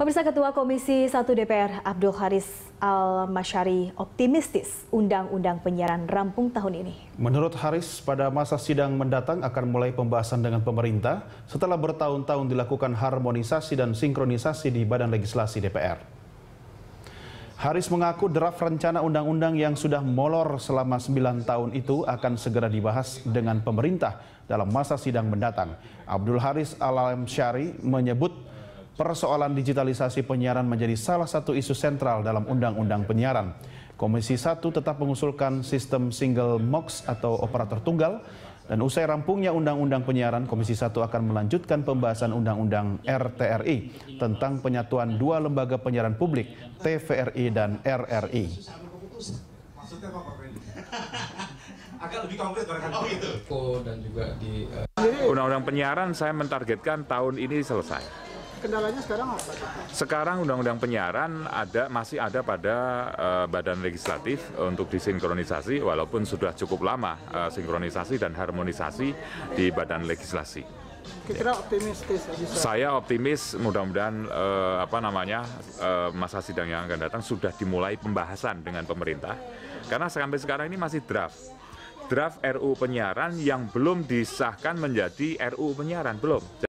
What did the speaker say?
Pemirsa Ketua Komisi 1 DPR Abdul Haris al Mashari optimistis undang-undang penyiaran rampung tahun ini. Menurut Haris, pada masa sidang mendatang akan mulai pembahasan dengan pemerintah setelah bertahun-tahun dilakukan harmonisasi dan sinkronisasi di Badan Legislasi DPR. Haris mengaku draft rencana undang-undang yang sudah molor selama 9 tahun itu akan segera dibahas dengan pemerintah dalam masa sidang mendatang. Abdul Haris al Syari menyebut persoalan digitalisasi penyiaran menjadi salah satu isu sentral dalam Undang-Undang Penyiaran. Komisi 1 tetap mengusulkan sistem single MOX atau operator tunggal dan usai rampungnya Undang-Undang Penyiaran, Komisi 1 akan melanjutkan pembahasan Undang-Undang RTRI tentang penyatuan dua lembaga penyiaran publik, TVRI dan RRI. Oh, gitu. eh, Undang-Undang Penyiaran saya mentargetkan tahun ini selesai kendalanya sekarang apa? Sekarang undang-undang penyiaran ada masih ada pada uh, badan legislatif untuk disinkronisasi walaupun sudah cukup lama uh, sinkronisasi dan harmonisasi di badan legislasi. Kira optimistis bisa. Saya optimis mudah-mudahan eh, apa namanya eh, masa sidang yang akan datang sudah dimulai pembahasan dengan pemerintah karena sampai sekarang ini masih draft draft RU penyiaran yang belum disahkan menjadi RU penyiaran belum.